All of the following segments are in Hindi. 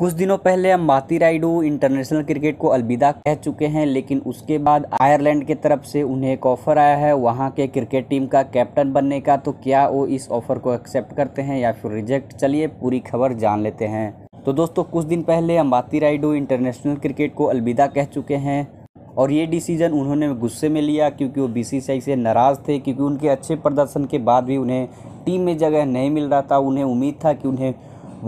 कुछ दिनों पहले अम्बाती राइडू इंटरनेशनल क्रिकेट को अलविदा कह चुके हैं लेकिन उसके बाद आयरलैंड के तरफ से उन्हें एक ऑफर आया है वहां के क्रिकेट टीम का कैप्टन बनने का तो क्या वो इस ऑफर को एक्सेप्ट करते हैं या फिर रिजेक्ट चलिए पूरी खबर जान लेते हैं तो दोस्तों कुछ दिन पहले अम्बाती राइडू इंटरनेशनल क्रिकेट को अलविदा कह चुके हैं और ये डिसीजन उन्होंने गुस्से में लिया क्योंकि वो बीसीसीआई से नाराज़ थे क्योंकि उनके अच्छे प्रदर्शन के बाद भी उन्हें टीम में जगह नहीं मिल रहा था उन्हें उम्मीद था कि उन्हें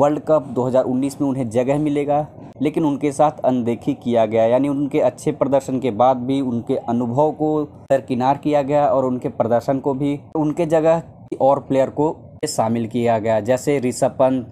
वर्ल्ड कप 2019 में उन्हें जगह मिलेगा लेकिन उनके साथ अनदेखी किया गया यानी उनके अच्छे प्रदर्शन के बाद भी उनके अनुभव को दरकिनार किया गया और उनके प्रदर्शन को भी उनके जगह और प्लेयर को शामिल किया गया जैसे ऋषभ पंत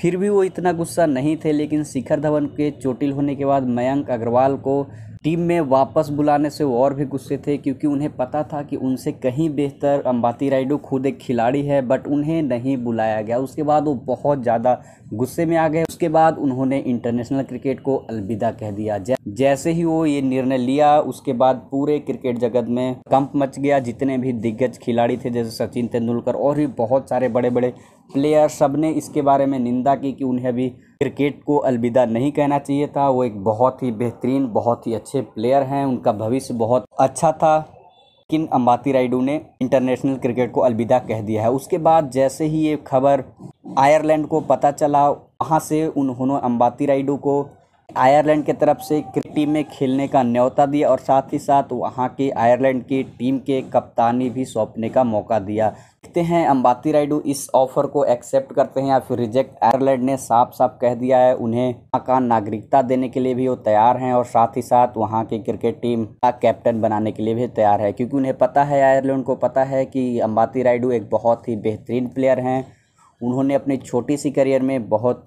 फिर भी वो इतना गुस्सा नहीं थे लेकिन शिखर धवन के चोटिल होने के बाद मयंक अग्रवाल को टीम में वापस बुलाने से वो और भी गुस्से थे क्योंकि उन्हें पता था कि उनसे कहीं बेहतर अम्बाती राइडू खुद एक खिलाड़ी है बट उन्हें नहीं बुलाया गया उसके बाद वो बहुत ज़्यादा गुस्से में आ गए उसके बाद उन्होंने इंटरनेशनल क्रिकेट को अलविदा कह दिया जैसे ही वो ये निर्णय लिया उसके बाद पूरे क्रिकेट जगत में कंप मच गया जितने भी दिग्गज खिलाड़ी थे जैसे सचिन तेंदुलकर और भी बहुत सारे बड़े बड़े प्लेयर सब ने इसके बारे में निंदा की कि उन्हें अभी क्रिकेट को अलविदा नहीं कहना चाहिए था वो एक बहुत ही बेहतरीन बहुत ही अच्छे प्लेयर हैं उनका भविष्य बहुत अच्छा था लेकिन अम्बाती राइडू ने इंटरनेशनल क्रिकेट को अलविदा कह दिया है उसके बाद जैसे ही ये खबर आयरलैंड को पता चला वहाँ से उन्होंने अम्बाती राइडू को आयरलैंड की तरफ से टीम में खेलने का न्यौता दिया और साथ ही साथ वहां के आयरलैंड की टीम के कप्तानी भी सौंपने का मौका दिया देखते हैं अंबाती राइडू इस ऑफर को एक्सेप्ट करते हैं या फिर रिजेक्ट आयरलैंड ने साफ साफ कह दिया है उन्हें का नागरिकता देने के लिए भी वो तैयार हैं और साथ ही साथ वहाँ की क्रिकेट टीम का कैप्टन बनाने के लिए भी तैयार है क्योंकि उन्हें पता है आयरलैंड को पता है कि अम्बाती राइडू एक बहुत ही बेहतरीन प्लेयर हैं उन्होंने अपनी छोटी सी करियर में बहुत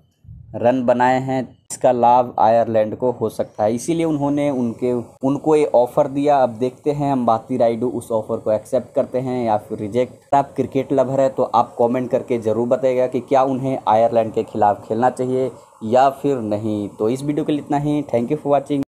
रन बनाए हैं जिसका लाभ आयरलैंड को हो सकता है इसीलिए उन्होंने उनके उनको ये ऑफ़र दिया अब देखते हैं हम भारती राइडू उस ऑफ़र को एक्सेप्ट करते हैं या फिर रिजेक्ट आप क्रिकेट लवर है तो आप कमेंट करके ज़रूर बताएगा कि क्या उन्हें आयरलैंड के खिलाफ खेलना चाहिए या फिर नहीं तो इस वीडियो के लिए इतना ही थैंक यू फॉर वॉचिंग